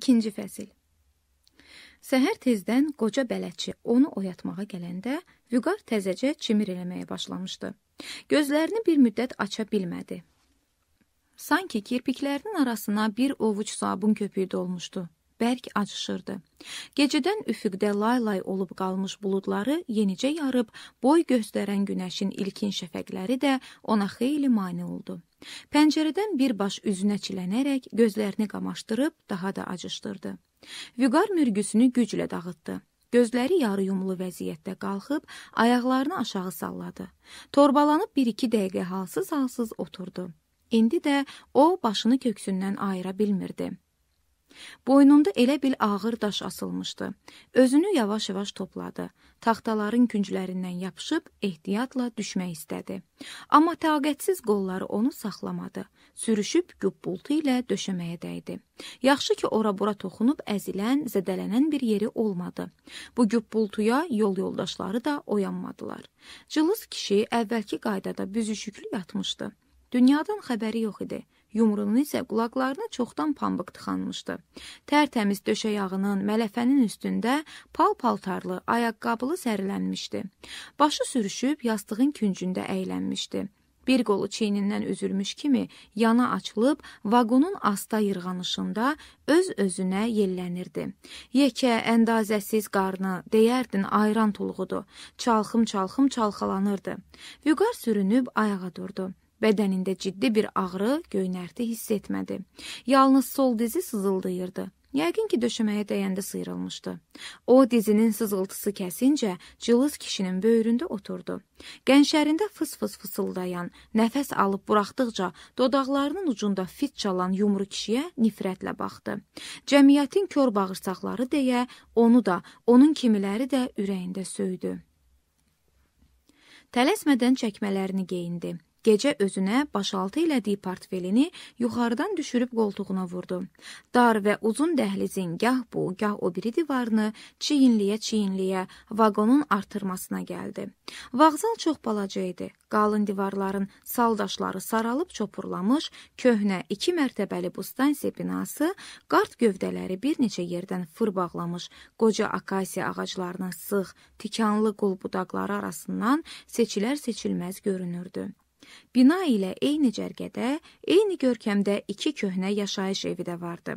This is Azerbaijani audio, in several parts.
İkinci fəsil. Səhər tezdən qoca bələdçi onu oyatmağa gələndə Vüqar təzəcə çimir eləməyə başlamışdı. Gözlərini bir müddət aça bilmədi. Sanki kirpiklərinin arasına bir ovuc sabun köpüyü dolmuşdu bərk acışırdı. Gecədən üfüqdə laylay olub qalmış buludları yenicə yarıb, boy göstərən günəşin ilkin şəfəqləri də ona xeyli mane oldu. Pəncərədən birbaş üzünə çilənərək gözlərini qamaşdırıb daha da acışdırdı. Vüqar mürgüsünü güclə dağıtdı. Gözləri yarı yumlu vəziyyətdə qalxıb ayaqlarını aşağı salladı. Torbalanıb bir-iki dəqiqə halsız-halsız oturdu. İndi də o başını köksündən ayıra bilmirdi. Boynunda elə bil ağır daş asılmışdı. Özünü yavaş-yavaş topladı. Taxtaların künclərindən yapışıb ehtiyatla düşmək istədi. Amma taqətsiz qolları onu saxlamadı. Sürüşüb gübbultu ilə döşəməyə dəydi. Yaxşı ki, ora-bura toxunub əzilən, zədələnən bir yeri olmadı. Bu gübbultuya yol yoldaşları da oyanmadılar. Cılız kişi əvvəlki qaydada büzüşüklü yatmışdı. Dünyadan xəbəri yox idi. Yumruğunun isə qulaqlarını çoxdan pambıq tıxanmışdı. Tərtəmiz döşəyağının mələfənin üstündə pal-paltarlı, ayaqqabılı sərilənmişdi. Başı sürüşüb yastığın küncündə əylənmişdi. Bir qolu çiynindən üzülmüş kimi yana açılıb vaqonun asta yırğanışında öz-özünə yellənirdi. Yekə, əndazəsiz qarnı, deyərdin ayran tuluğudur. Çalxım-çalxım çalxalanırdı. Vüqar sürünüb ayağa durdu. Bədənində ciddi bir ağrı, göynərti hiss etmədi. Yalnız sol dizi sızıldayırdı. Yəqin ki, döşəməyə dəyəndə sıyrılmışdı. O, dizinin sızıltısı kəsincə cılız kişinin böyründə oturdu. Qənşərində fıs-fıs fısıldayan, nəfəs alıb buraxdıqca dodaqlarının ucunda fit çalan yumru kişiyə nifrətlə baxdı. Cəmiyyətin kör bağırsaqları deyə onu da, onun kimiləri də ürəyində söydü. Tələsmədən çəkmələrini geyindi. Gecə özünə başaltı elədiyi portfelini yuxarıdan düşürüb qoltuğuna vurdu. Dar və uzun dəhlizin gah bu, gah o biri divarını çiyinliyə-çiyinliyə vaqonun artırmasına gəldi. Vağzal çox balaca idi. Qalın divarların saldaşları saralıb çopurlamış, köhnə iki mərtəbəli bu stansiya binası qart gövdələri bir neçə yerdən fır bağlamış, qoca akasiya ağaclarının sıx, tikanlı qol budaqları arasından seçilər-seçilməz görünürdü. Bina ilə eyni cərgədə, eyni görkəmdə iki köhnə yaşayış evi də vardı.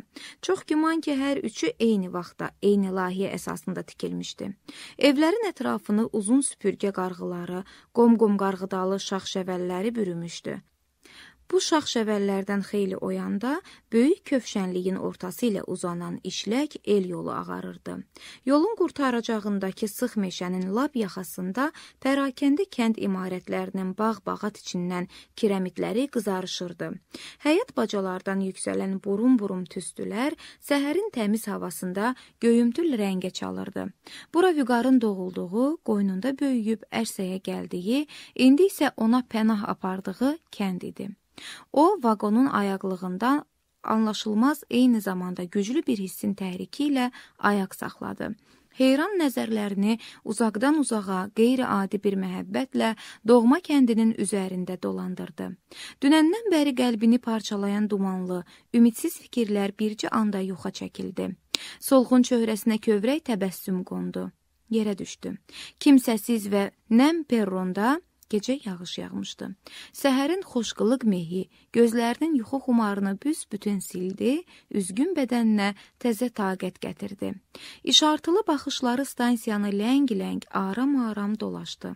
Çox güman ki, hər üçü eyni vaxtda, eyni layihə əsasında tikilmişdi. Evlərin ətrafını uzun süpürgə qarğıları, qom-qom qarğıdalı şax-şəvəlləri bürümüşdü. Bu şaxşəvəllərdən xeyli oyanda böyük kövşənliyin ortası ilə uzanan işlək el yolu ağarırdı. Yolun qurtaracağındakı sıx meşənin lap yaxasında pərakəndə kənd imarətlərinin bağ-bağat içindən kirəmitləri qızarışırdı. Həyət bacalardan yüksələn burum-burum tüstülər səhərin təmiz havasında göyümtül rəngə çalırdı. Bura vüqarın doğulduğu, qoynunda böyüyüb ərsəyə gəldiyi, indi isə ona pənah apardığı kənd idi. O vaqonun ayaqlığından anlaşılmaz eyni zamanda güclü bir hissin təhriki ilə ayaq saxladı. Heyran nəzərlərini uzaqdan uzağa qeyri-adi bir məhəbbətlə doğma kəndinin üzərində dolandırdı. Dünəndən bəri qəlbini parçalayan dumanlı, ümidsiz fikirlər bircə anda yoxa çəkildi. Solğun çöhrəsinə kövrək təbəssüm qondu. Yerə düşdü. Kimsəsiz və nəm perronda Gecə yağış yağmışdı. Səhərin xoşqılıq mehi gözlərinin yuxu xumarını büsbütün sildi, üzgün bədəninə təzə taqət gətirdi. İşartılı baxışları stansiyanı ləng-ləng, aram-aram dolaşdı.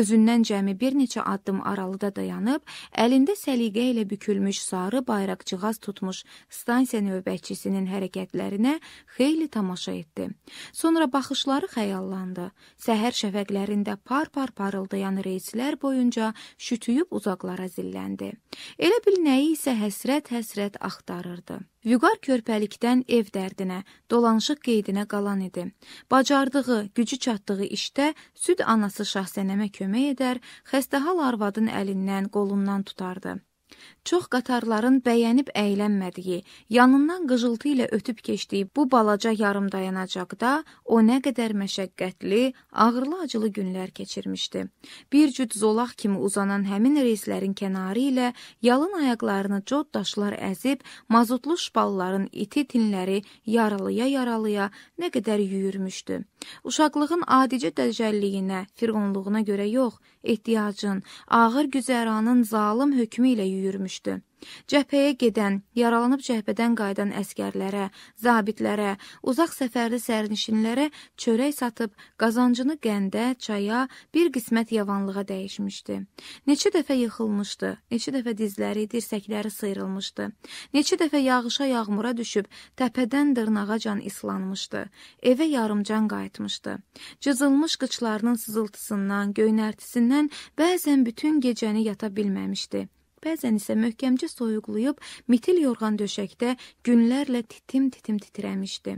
Özündən cəmi bir neçə addım aralıda dayanıb, əlində səliqə ilə bükülmüş sarı bayraqcığaz tutmuş stansiya növbətçisinin hərəkətlərinə xeyli tamaşa etdi. Sonra baxışları xəyallandı. Səhər şəfəqlərində par-par parıldayan reyslər günlər boyunca şütüyüb uzaqlara zilləndi. Elə bil nəyi isə həsrət-həsrət axtarırdı. Vüqar körpəlikdən ev dərdinə, dolanışıq qeydinə qalan idi. Bacardığı, gücü çatdığı işdə süd anası Şahsənəmə kömək edər, xəstəhal arvadın əlindən, qolundan tutardı. Çox qatarların bəyənib əylənmədiyi, yanından qıcıltı ilə ötüb keçdiyi bu balaca yarım dayanacaqda o nə qədər məşəqqətli, ağırlı-acılı günlər keçirmişdi. Bir cüt zolaq kimi uzanan həmin reyslərin kənarı ilə yalın ayaqlarını cod daşlar əzib, mazutlu şpalların iti tinləri yaralıya-yaralıya nə qədər yüyürmüşdü. Uşaqlığın adicə dəcəlliyinə, firqonluğuna görə yox, ehtiyacın, ağır güzəranın zalım hökmü ilə yüyürmüşdü düşmüşdü. Cəbhəyə gedən, yaralanıb cəbhədən qayıdan əskərlərə, zabitlərə, uzaq səfərli sərnişinlərə çörək satıb qazancını qəndə, çaya, bir qismət yavanlığa dəyişmişdi. Neçə dəfə yıxılmışdı, neçə dəfə dizləri, dirsəkləri sıyrılmışdı. Neçə dəfə yağışa, yağmura düşüb təpədən dırnağacan islanmışdı. Evə yarımcan qayıtmışdı. Cızılmış qıçlarının sızıltısından, göynərtisindən bəzən bütün gecəni yata bilməmişdi. Bəzən isə möhkəmcə soyuqlayıb mitil yorğan döşəkdə günlərlə titim-titim titrəmişdi.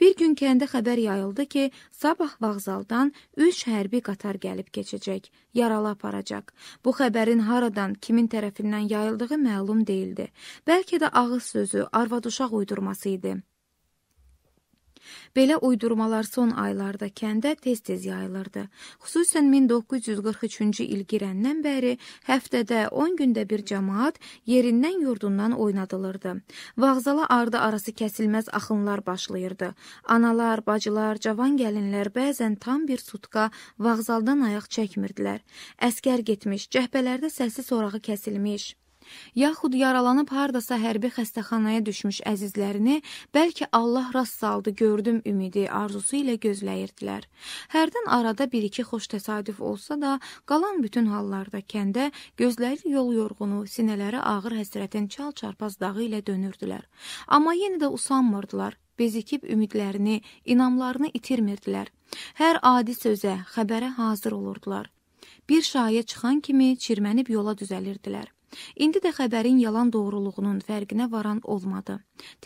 Bir gün kəndə xəbər yayıldı ki, sabah vağzaldan 3 hərbi qatar gəlib keçəcək, yaralı aparacaq. Bu xəbərin haradan, kimin tərəfindən yayıldığı məlum değildi. Bəlkə də ağız sözü, arvad-uşaq uydurması idi. Belə uydurmalar son aylarda kəndə tez-tez yayılırdı. Xüsusən 1943-cü il girəndən bəri həftədə 10 gündə bir cəmaət yerindən yurdundan oynadılırdı. Vağzala ardı arası kəsilməz axınlar başlayırdı. Analar, bacılar, cavan gəlinlər bəzən tam bir sutka vağzaldan ayaq çəkmirdilər. Əskər getmiş, cəbhələrdə səsi sorağı kəsilmiş yaxud yaralanıb hardasa hərbi xəstəxanaya düşmüş əzizlərini bəlkə Allah rast saldı, gördüm ümidi arzusu ilə gözləyirdilər. Hərdən arada bir-iki xoş təsadüf olsa da, qalan bütün hallarda kəndə gözləri yol yorğunu, sinələri ağır həsrətin çal-çarpaz dağı ilə dönürdülər. Amma yenə də usanmırdılar, bezikib ümidlərini, inamlarını itirmirdilər. Hər adi sözə, xəbərə hazır olurdular. Bir şayə çıxan kimi çirmənib yola düzəlirdilər. İndi də xəbərin yalan doğruluğunun fərqinə varan olmadı.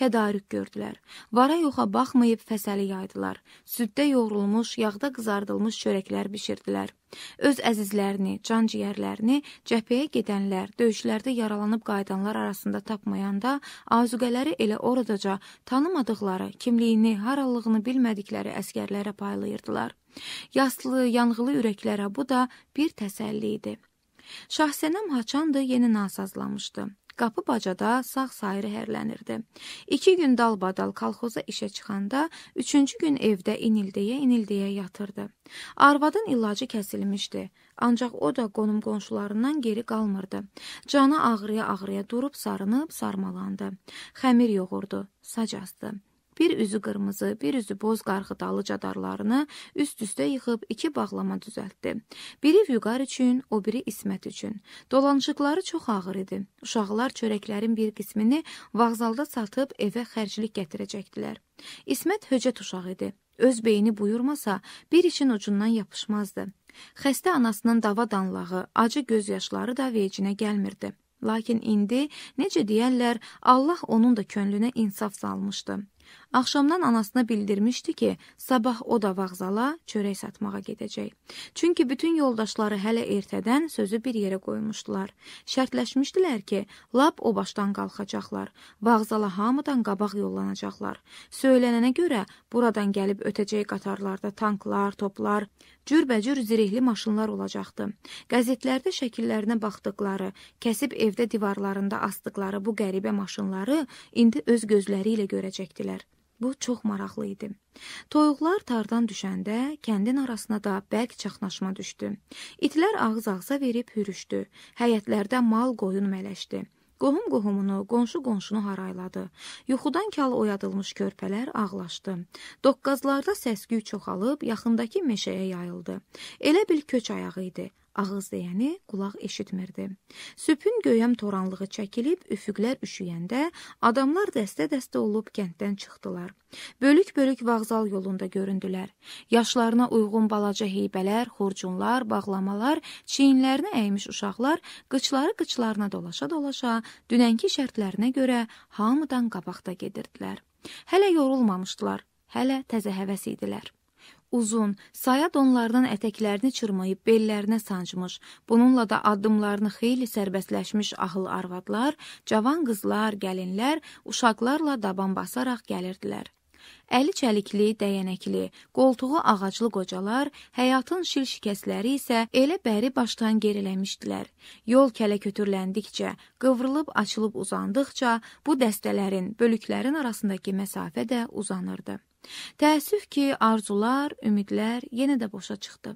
Tədarük gördülər. Vara yoxa baxmayıb fəsəli yaydılar. Süddə yoğrulmuş, yağda qızardılmış çörəklər bişirdilər. Öz əzizlərini, can ciyərlərini cəbhəyə gedənlər, döyüşlərdə yaralanıb qayıdanlar arasında tapmayanda azuqələri elə oradaca tanımadıkları, kimliyini, haralığını bilmədikləri əskərlərə paylayırdılar. Yaslı, yanğılı ürəklərə bu da bir təsəlli idi. Şahsənəm haçandı yenə nasazlamışdı. Qapı bacada sağ sayrı hərlənirdi. İki gün dalbadal kolxoza işə çıxanda, üçüncü gün evdə inildəyə-inildəyə yatırdı. Arvadın ilacı kəsilmişdi, ancaq o da qonum-qonşularından geri qalmırdı. Canı ağrıya-ağrıya durub sarınıb sarmalandı. Xəmir yoğurdu, sac astı. Bir üzü qırmızı, bir üzü boz qarğıdalı cadarlarını üst-üstə yığıb iki bağlama düzəltdi. Biri Vüqar üçün, o biri İsmət üçün. Dolanışıqları çox ağır idi. Uşaqlar çörəklərin bir qismini vağzalda satıb evə xərclik gətirəcəkdilər. İsmət höcət uşaq idi. Öz beyni buyurmasa, bir işin ucundan yapışmazdı. Xəstə anasının dava danlağı, acı göz yaşları da vecinə gəlmirdi. Lakin indi, necə deyərlər, Allah onun da könlünə insaf salmışdı. Axşamdan anasına bildirmişdi ki, sabah o da vağzala çörək satmağa gedəcək. Çünki bütün yoldaşları hələ ertədən sözü bir yerə qoymuşdular. Şərtləşmişdilər ki, lap o başdan qalxacaqlar. Vağzala hamıdan qabaq yollanacaqlar. Söylənənə görə buradan gəlib ötəcək qatarlarda tanklar, toplar, cürbəcür zirehli maşınlar olacaqdı. Qəzetlərdə şəkillərinə baxdıqları, kəsib evdə divarlarında asdıqları bu qəribə maşınları indi öz gözləri ilə görəcəkdilər. Bu çox maraqlı idi. Toyuqlar tardan düşəndə kəndin arasına da bərk çaxnaşma düşdü. İtlər ağız-ağıza verib hürüşdü. Həyətlərdə mal qoyun mələşdi. Qohum qohumunu, qonşu qonşunu harayladı. Yuxudan kal oyadılmış körpələr ağlaşdı. Doqqazlarda səs-küy çoxalıb yaxındakı meşəyə yayıldı. Elə bil köç ayağı idi. Ağız deyəni qulaq eşitmirdi. Süpün göyəm toranlığı çəkilib, üfüqlər üşüyəndə adamlar dəstə-dəstə olub kənddən çıxdılar. Bölük-bölük vağzal yolunda göründülər. Yaşlarına uyğun balaca heybələr, xurcunlar, bağlamalar, çiyinlərini əymiş uşaqlar qıçları qıçlarına dolaşa-dolaşa dünənki şərtlərinə görə hamıdan qabaqda gedirdilər. Hələ yorulmamışdılar, hələ təzə həvəs idilər uzun, saya donlarının ətəklərini çırmayıb bellərinə sancmış, bununla da addımlarını xeyli sərbəstləşmiş ahıl arvadlar, cavan qızlar, gəlinlər uşaqlarla daban basaraq gəlirdilər. Əli çəlikli, dəyənəkli, qoltuğu ağaclı qocalar, həyatın şil şikəsləri isə elə bəri başdan geriləmişdilər. Yol kələ kötürləndikcə, qıvrılıb açılıb uzandıqca bu dəstələrin, bölüklərin arasındakı məsafə də uzanırdı. Təəssüf ki, arzular, ümidlər yenə də boşa çıxdı.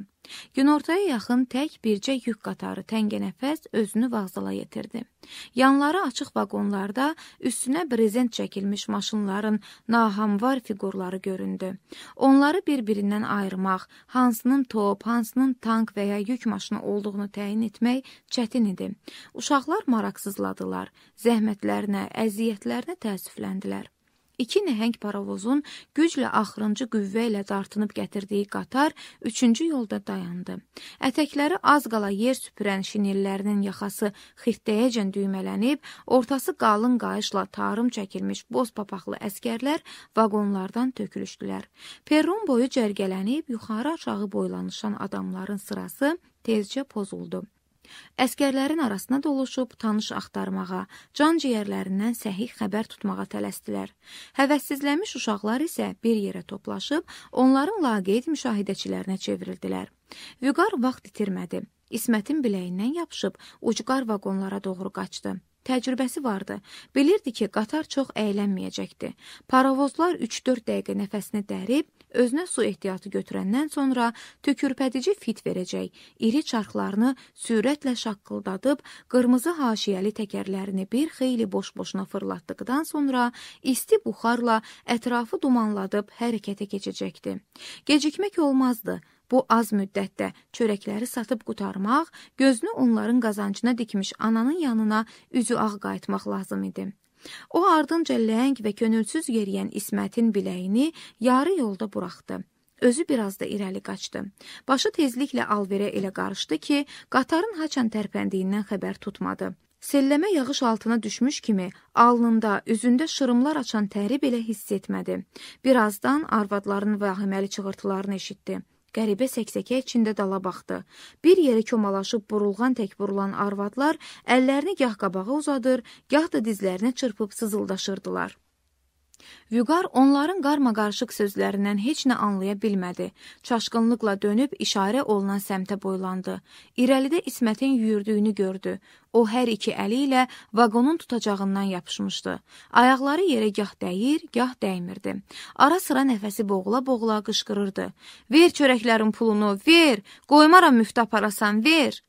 Günortaya yaxın tək bircə yük qatarı təngənəfəs özünü vağzala yetirdi. Yanları açıq vaqonlarda üstünə brezent çəkilmiş maşınların nahamvar fiqurları göründü. Onları bir-birindən ayırmaq, hansının top, hansının tank və ya yük maşını olduğunu təyin etmək çətin idi. Uşaqlar maraqsızladılar, zəhmətlərinə, əziyyətlərinə təəssüfləndilər. İki nəhəng paravozun güclə axırıncı qüvvə ilə dartınıb gətirdiyi qatar üçüncü yolda dayandı. Ətəkləri az qala yer süpürən şinellərinin yaxası xirtdəyəcən düymələnib, ortası qalın qayışla tarım çəkilmiş boz papaqlı əskərlər vaqonlardan tökülüşdülər. Perron boyu cərgələnib yuxarı aşağı boylanışan adamların sırası tezcə pozuldu. Əsgərlərin arasına doluşub tanış axtarmağa, can ciyərlərindən səhih xəbər tutmağa tələsdilər. Həvəssizlənmiş uşaqlar isə bir yerə toplaşıb onların laqeyd müşahidəçilərinə çevrildilər. Vüqar vaxt itirmədi. İsmətin biləyindən yapışıb ucqar vaqonlara doğru qaçdı. Təcrübəsi vardı. Bilirdi ki, qatar çox əylənməyəcəkdi. Paravozlar 3-4 dəqiqə nəfəsini dərib, özünə su ehtiyatı götürəndən sonra tükürpədici fit verəcək. İri çarxlarını sürətlə şaqqıldadıb, qırmızı haşiyəli təkərlərini bir xeyli boş-boşuna fırlatdıqdan sonra isti buxarla ətrafı dumanladıb hərəkətə keçəcəkdi. Gecikmək olmazdı. Bu az müddətdə çörəkləri satıb qutarmaq, gözünü onların qazancına dikmiş ananın yanına üzü ağ qayıtmaq lazım idi. O ardınca ləng və könülsüz yeriyən İsmətin biləyini yarı yolda buraxdı. Özü biraz da irəli qaçdı. Başı tezliklə alverə elə qarışdı ki, qatarın haçan tərpəndiyindən xəbər tutmadı. Selləmə yağış altına düşmüş kimi alnında, üzündə şırımlar açan təri belə hiss etmədi. Birazdan arvadların vahiməli çığırtılarını eşitdi. Qəribə səksəkə içində dala baxdı. Bir yerə komalaşıb burulğan tək burulan arvadlar əllərini gah qabağa uzadır, gah da dizlərinə çırpıb sızıldaşırdılar. Vüqar onların qarmaqarışıq sözlərindən heç nə anlaya bilmədi. Çaşqınlıqla dönüb işarə olunan səmtə boylandı. İrəlidə İsmətin yüyürdüyünü gördü. O hər iki əli ilə vaqonun tutacağından yapışmışdı. Ayaqları yerə gah dəyir, gah dəymirdi. Ara sıra nəfəsi boğula-boğula qışqırırdı. "Ver çörəklərin pulunu, ver! Qoymaram müftə aparasan, ver!"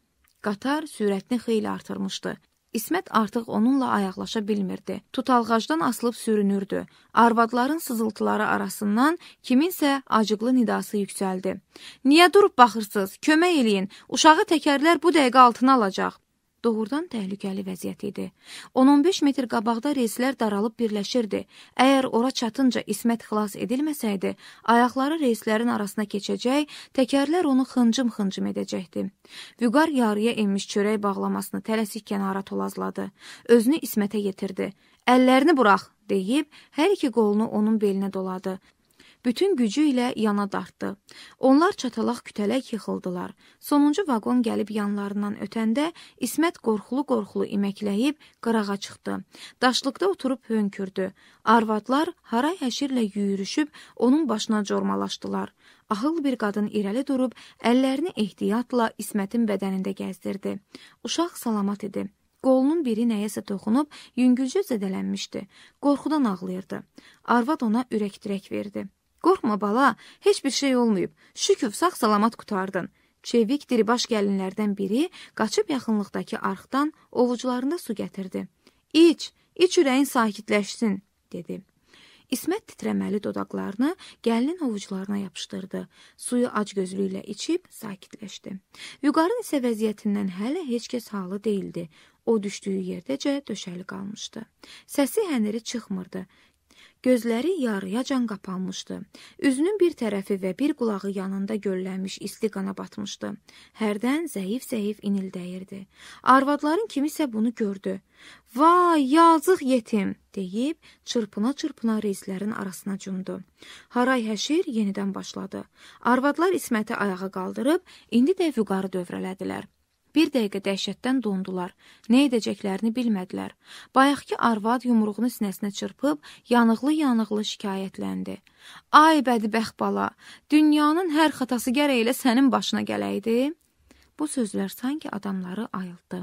Qatar sürətini xeyli artırmışdı. İsmət artıq onunla ayaqlaşa bilmirdi. Tutalğacdan asılıb sürünürdü. Arvadların sızıltıları arasından kiminsə acıqlı nidası yüksəldi. Niyə durub baxırsınız? Kömək eləyin. Uşağı təkərlər bu dəqiqə altına alacaq doğrudan təhlükəli vəziyyət idi. 10-15 metr qabaqda reyslər daralıb birləşirdi. Əgər ora çatınca İsmət xilas edilməsəydi, ayaqları reyslərin arasına keçəcək, təkərlər onu xıncım-xıncım edəcəkdi. Vüqar yarıya enmiş çörək bağlamasını tələsik kənara tolazladı. Özünü İsmətə yetirdi. Əllərini burax, deyib hər iki qolunu onun belinə doladı bütün gücü ilə yana dartdı. Onlar çatalaq kütələk yıxıldılar. Sonuncu vaqon gəlib yanlarından ötəndə İsmət qorxulu-qorxulu iməkləyib qırağa çıxdı. Daşlıqda oturub hönkürdü. Arvadlar haray həşirlə yüyürüşüb onun başına cormalaşdılar. Ahıl bir qadın irəli durub əllərini ehtiyatla İsmətin bədənində gəzdirdi. Uşaq salamat idi. Qolunun biri nəyəsə toxunub yüngülcə zədələnmişdi. Qorxudan ağlayırdı. Arvad ona ürək-dirək verdi. Qorxma bala, heç bir şey olmayıb. Şükür sağ-salamat qutardın. Çevik diribaş gəlinlərdən biri qaçıb yaxınlıqdakı arxdan ovucularında su gətirdi. İç, iç ürəyin sakitləşsin, dedi. İsmət titrəməli dodaqlarını gəlinin ovucularına yapışdırdı. Suyu acgözlüklə içib sakitləşdi. Vüqarın isə vəziyyətindən hələ heç kəs halı değildi. O düşdüyü yerdəcə döşəli qalmışdı. Səsi həniri çıxmırdı. Gözləri yarıyacan qapanmışdı. Üzünün bir tərəfi və bir qulağı yanında göllənmiş isti qana batmışdı. Hərdən zəif-zəif inildəyirdi. Arvadların kimisə bunu gördü. "Vay, yazıq yetim!" deyib çırpına-çırpına reyslərin arasına cumdu. Haray həşir yenidən başladı. Arvadlar İsməti ayağa qaldırıb indi də vüqarı dövrələdilər. Bir dəqiqə dəhşətdən dondular. Nə edəcəklərini bilmədilər. Bayaqki arvad yumruğunu sinəsinə çırpıb yanıqlı-yanıqlı şikayətləndi. Ay bədbəxt bala, dünyanın hər xatası gərək elə sənin başına gələydi. Bu sözlər sanki adamları ayıltdı.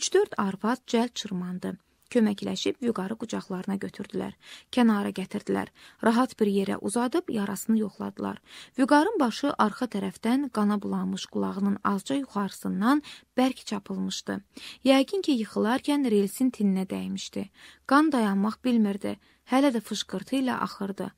3-4 arvad cəld çırmandı. Köməkləşib Vüqarı qucaqlarına götürdülər, kənara gətirdilər, rahat bir yerə uzadıb yarasını yoxladılar. Vüqarın başı arxa tərəfdən qana bulanmış qulağının azca yuxarısından bərk çapılmışdı. Yəqin ki, yıxılarkən relsin tininə dəymişdi. Qan dayanmaq bilmirdi, hələ də fışqırtı ilə axırdı.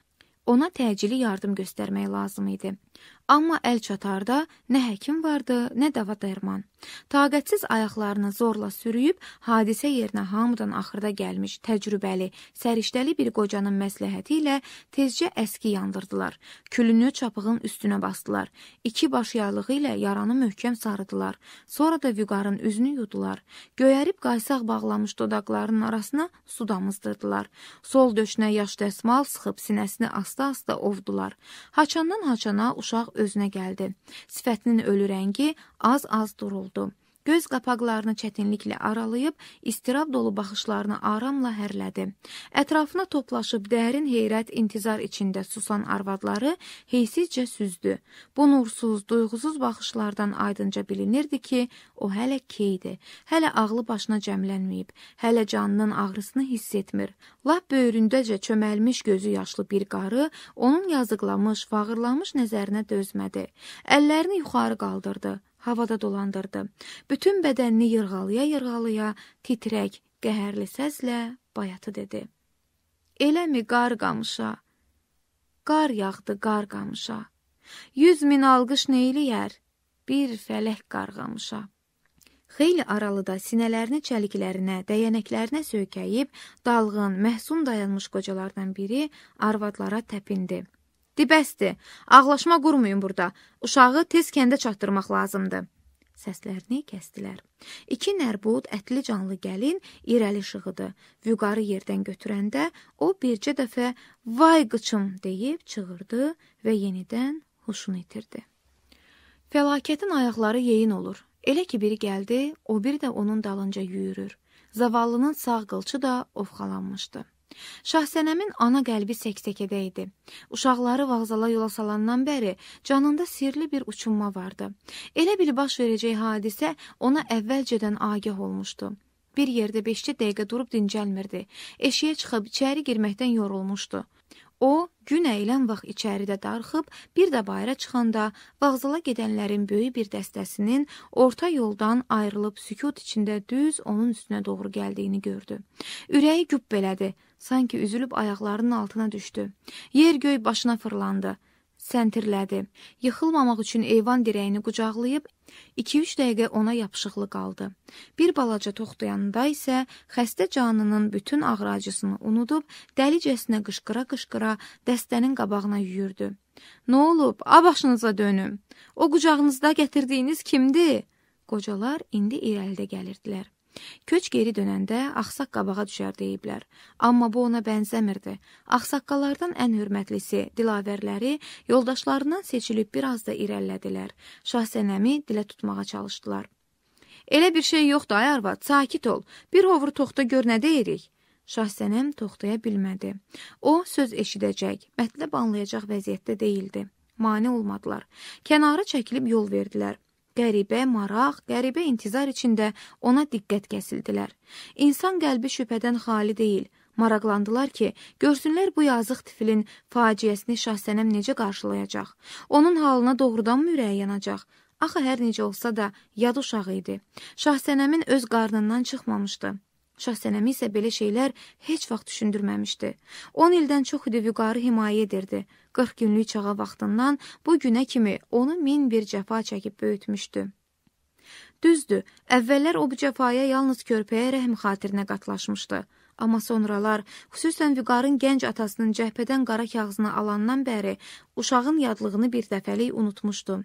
Ona təcili yardım göstərmək lazım idi. Amma əl çatarda nə həkim vardı, nə dəva dərman. Taqətsiz ayaqlarını zorla sürüyüb hadisə yerinə hamıdan axırda gəlmiş təcrübəli, səriştəli bir qocanın məsləhəti ilə tezcə əski yandırdılar. Külünü çapığın üstünə basdılar. İki baş yaylığı ilə yaranı möhkəm sarıdılar. Sonra da vüqarın üzünü yudular. Göyərib qaysaq bağlamış dodaqlarının arasına su damızdırdılar. Sol döşünə yaş dəsmal sıxıb sinəsini asta-asta ovdular. Haçandan haçana uşaq dərhal özünə gəldi. Sifətinin ölü rəngi az-az duruldu. Göz qapaqlarını çətinliklə aralayıb, istirab dolu baxışlarını aramla hərlədi. Ətrafına toplaşıb dərin heyrət intizar içində susan arvadları heysizcə süzdü. Bu nursuz, duyğusuz baxışlardan aydınca bilinirdi ki, o hələ keydi, hələ ağlı başına cəmlənməyib, hələ canının ağrısını hiss etmir. Lap böyründəcə çöməlmiş gözü yaşlı bir qarı onun yazıqlamış, fağırlamış nəzərinə dözmədi. Əllərini yuxarı qaldırdı havada dolandırdı. Bütün bədənini yırğalaya-yırğalaya, titrək, qəhərli səslə bayatı dedi. Eləmi qar qamışa? Qar yağdı qar qamışa. Yüz min alqış neyliyər? Bir fələk qarğamışa. Xeyli aralıda sinələrini çəliklərinə, dəyənəklərinə söykəyib, dalğın, məhsun dayanmış qocalardan biri arvadlara təpindi. De bəsdir, ağlaşma qurmayın burada. Uşağı tez kəndə çatdırmaq lazımdır. Səslərini kəsdilər. İki nərbud ətli canlı gəlin irəli şığıdı. Vüqarı yerdən götürəndə o bircə dəfə "Vay qıçım" deyib çığırdı və yenidən huşunu itirdi. Fəlakətin ayaqları yeyin olur. Elə ki biri gəldi, o biri də onun dalınca yüyürür. Zavallının sağ qılçı da ovxalanmışdı. Şahsənəmin ana qəlbi səksəkədə idi. Uşaqları vağzala yola salandan bəri canında sirli bir uçunma vardı. Elə bil baş verəcək hadisə ona əvvəlcədən agah olmuşdu. Bir yerdə beşcə dəqiqə durub dincəlmirdi. Eşiyə çıxıb içəri girməkdən yorulmuşdu. O, gün əyilən vaxt içəridə darxıb, bir də bayıra çıxanda vağzala gedənlərin böyük bir dəstəsinin orta yoldan ayrılıb sükut içində düz onun üstünə doğru gəldiyini gördü. Ürəyi güp belədi. Sanki üzülüb ayaqlarının altına düşdü. Yer göy başına fırlandı. Səntirlədi. Yıxılmamaq üçün eyvan dirəyini qucaqlayıb 2-3 dəqiqə ona yapışıqlı qaldı. Bir balaca toxtayanda isə xəstə canının bütün ağracısını unudub dəlicəsinə qışqıra-qışqıra dəstənin qabağına yüyürdü. Nə olub? A başınıza dönüm. O qucağınızda gətirdiyiniz kimdi? Qocalar indi irəlidə gəlirdilər. Köç geri dönəndə axsaq qabağa düşər deyiblər. Amma bu ona bənzəmirdi. Axsaqqallardan ən hörmətlisi, dilavərləri yoldaşlarından seçilib bir az da irəlilədilər. Şahsənəmi dilə tutmağa çalışdılar. Elə bir şey yoxdur ay arvad, sakit ol. Bir hovur toxta gör nə deyirik. Şahsənəm toxtaya bilmədi. O söz eşidəcək, mətləb anlayacaq vəziyyətdə değildi. Mane olmadılar. Kənara çəkilib yol verdilər. Qəribə maraq, qəribə intizar içində ona diqqət kəsildilər. İnsan qəlbi şübhədən xali deyil. Maraqlandılar ki, görsünlər bu yazıq tifilin faciəsini şahsənəm necə qarşılayacaq. Onun halına doğrudan mürəyə yanacaq. Axı hər necə olsa da yad uşağı idi. Şahsənəmin öz qarnından çıxmamışdı. Şahsənəmi isə belə şeylər heç vaxt düşündürməmişdi. 10 ildən çox idi vüqarı himayə edirdi. 40 günlük çağa vaxtından bu günə kimi onu min bir cəfa çəkib böyütmüşdü. Düzdür, əvvəllər o bu cəfaya yalnız körpəyə rəhm xatirinə qatlaşmışdı. Amma sonralar, xüsusən Vüqarın gənc atasının cəhbədən qara kağızını alandan bəri uşağın yadlığını bir dəfəlik unutmuşdu.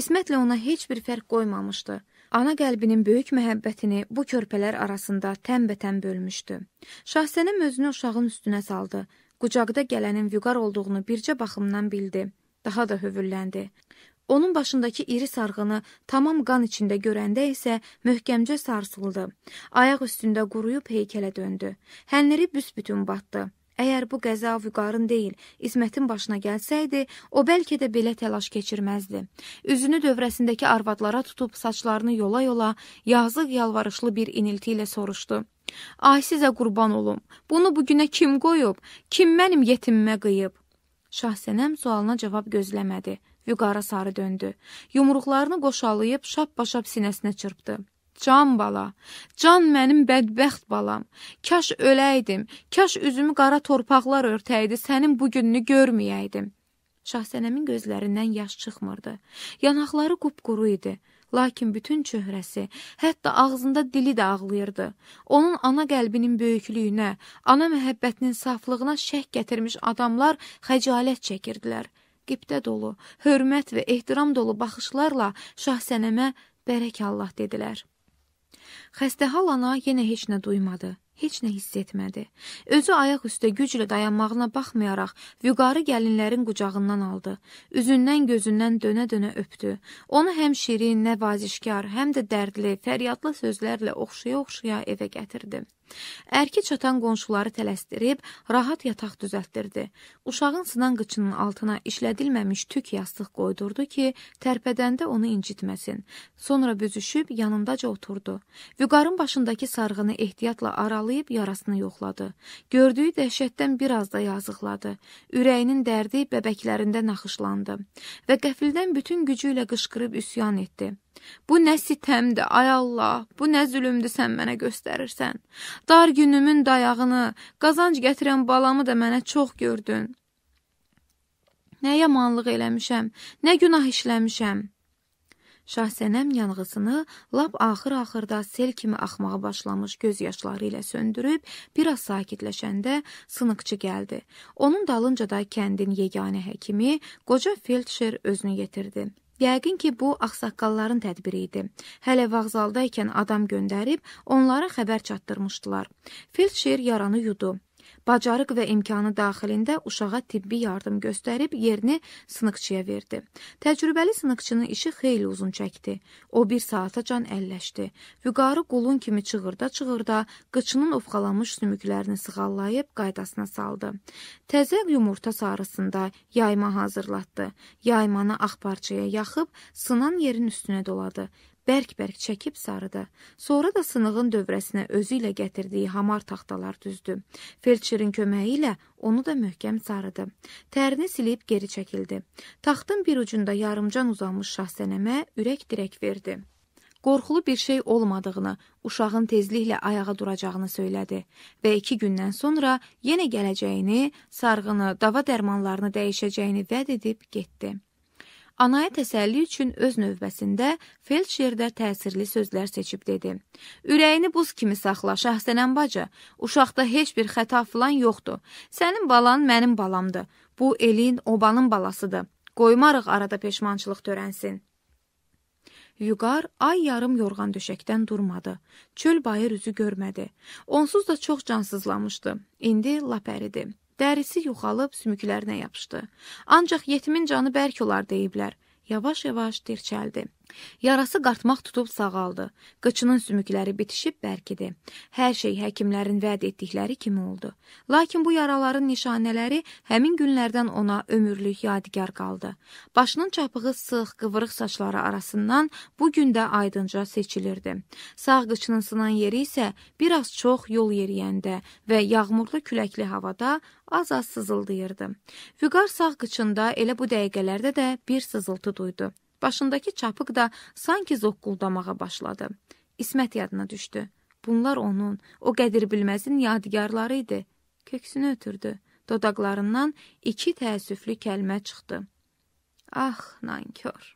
İsmətlə ona heç bir fərq qoymamışdı. Ana qəlbinin böyük məhəbbətini bu körpələr arasında tənbətən bölmüşdü. Şahsənəm özünü uşağın üstünə saldı. Qucaqda gələnin Vüqar olduğunu bircə baxımdan bildi. Daha da hövürləndi. Onun başındakı iri sarğını tamam qan içində görəndə isə möhkəmcə sarsıldı. Ayaq üstündə quruyub heykələ döndü. Hənləri büsbütün batdı. Əgər bu qəza vüqarın deyil, İsmətin başına gəlsəydi, o bəlkə də belə təlaş keçirməzdi. Üzünü dövrəsindəki arvadlara tutub saçlarını yola-yola yazıq yalvarışlı bir inilti ilə soruşdu. Ay sizə qurban olum, bunu bu günə kim qoyub, kim mənim yetimimə qıyıb? Şahsənəm sualına cavab gözləmədi. Vüqara sarı döndü. Yumruqlarını qoşalayıb şap-başap sinəsinə çırpdı. Can bala, can mənim bədbəxt balam. Kaş öləydim, kaş üzümü qara torpaqlar örtəydi, sənin bu gününü görməyəydim. Şahsənəmin gözlərindən yaş çıxmırdı. Yanaqları qupquru idi, lakin bütün çöhrəsi, hətta ağzında dili də ağlayırdı. Onun ana qəlbinin böyüklüyünə, ana məhəbbətinin saflığına şək gətirmiş adamlar xəcalət çəkirdilər. Qibdə dolu, hörmət və ehtiram dolu baxışlarla Şahsənəmə bərək Allah dedilər. Xəstə halana yenə heç nə duymadı heç nə hiss etmədi. Özü ayaq üstə güclə dayanmağına baxmayaraq vüqarı gəlinlərin qucağından aldı. Üzündən gözündən dönə-dönə öpdü. Onu həm şirin, nəvazişkar, həm də dərdli, fəryadlı sözlərlə oxşaya-oxşaya evə gətirdi. Ərki çatan qonşuları tələsdirib rahat yataq düzəltdirdi. Uşağın sınan qıçının altına işlədilməmiş tük yastıq qoydurdu ki, tərpədəndə onu incitməsin. Sonra büzüşüb yanındaca oturdu. Vüqarın başındakı sarğını ehtiyatla aralayıb yarasını yoxladı. Gördüyü dəhşətdən bir az da yazıqladı. Ürəyinin dərdi bəbəklərində naxışlandı və qəfildən bütün gücü ilə qışqırıb üsyan etdi. Bu nə sitəmdir, ay Allah, bu nə zülmdür sən mənə göstərirsən. Dar günümün dayağını, qazanc gətirən balamı da mənə çox gördün. Nə yamanlıq eləmişəm, nə günah işləmişəm. Şahsənəm yanğısını lap axır-axırda sel kimi axmağa başlamış göz yaşları ilə söndürüb, bir az sakitləşəndə sınıqçı gəldi. Onun dalınca da kəndin yeganə həkimi, qoca Feltşer özünü yetirdi. Yəqin ki, bu ağsaqqalların tədbiri idi. Hələ vağzaldaykən adam göndərib onlara xəbər çatdırmışdılar. Felçer yaranı yudu bacarıq və imkanı daxilində uşağa tibbi yardım göstərib yerini sınıqçıya verdi. Təcrübəli sınıqçının işi xeyli uzun çəkdi. O bir saata can əlləşdi. Vüqarı qulun kimi çığırda-çığırda qıçının ofxalanmış sümüklərini sığallayıb qaydasına saldı. Təzə yumurta sarısında yayma hazırlatdı. Yaymanı ağ parçaya yaxıb sınan yerin üstünə doladı bərk-bərk çəkib sarıdı. Sonra da sınığın dövrəsinə özü ilə gətirdiyi hamar taxtalar düzdü. Felçerin köməyi ilə onu da möhkəm sarıdı. Tərini silib geri çəkildi. Taxtın bir ucunda yarımcan uzanmış şahsənəmə ürək-dirək verdi qorxulu bir şey olmadığını, uşağın tezliklə ayağa duracağını söylədi və iki gündən sonra yenə gələcəyini, sarğını, dava dərmanlarını dəyişəcəyini vəd edib getdi. Anaya təsəlli üçün öz növbəsində felçer də təsirli sözlər seçib dedi. Ürəyini buz kimi saxla, Şahsənən bacı. Uşaqda heç bir xəta filan yoxdur. Sənin balan mənim balamdır. Bu elin, obanın balasıdır. Qoymarıq arada peşmançılıq törənsin. Vüqar ay yarım yorğan döşəkdən durmadı. Çöl bayır üzü görmədi. Onsuz da çox cansızlamışdı. İndi lap əridi. Dərisi yoxalıb sümüklərinə yapışdı. Ancaq yetimin canı bərk olar deyiblər. Yavaş-yavaş dirçəldi. Yarası qartmaq tutub sağaldı. Qıçının sümükləri bitişib bərkidi. Hər şey həkimlərin vəd etdikləri kimi oldu. Lakin bu yaraların nişanələri həmin günlərdən ona ömürlük yadigar qaldı. Başının çapığı sıx, qıvrıq saçları arasından bu gün də aydınca seçilirdi. Sağ qıçının sınan yeri isə bir az çox yol yeriyəndə və yağmurlu küləkli havada az-az sızıldayırdı. Vüqar sağ qıçında elə bu dəqiqələrdə də bir sızıltı duydu. Başındakı çapıq da sanki zoqquldamağa başladı. İsmət yadına düşdü. Bunlar onun, o qədir bilməzin yadigarları idi. Köksünü ötürdü. Dodaqlarından iki təəssüflü kəlmə çıxdı. Ah, nankör!